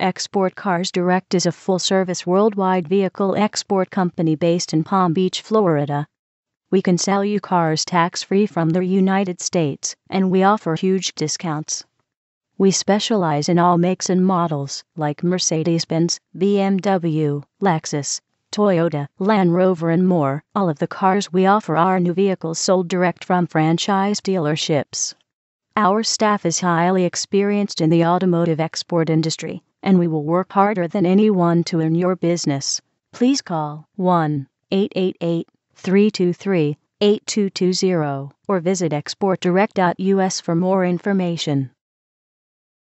Export Cars Direct is a full service worldwide vehicle export company based in Palm Beach, Florida. We can sell you cars tax free from the United States, and we offer huge discounts. We specialize in all makes and models, like Mercedes Benz, BMW, Lexus, Toyota, Land Rover, and more. All of the cars we offer are new vehicles sold direct from franchise dealerships. Our staff is highly experienced in the automotive export industry, and we will work harder than anyone to earn your business. Please call 1 888 323 8220 or visit exportdirect.us for more information.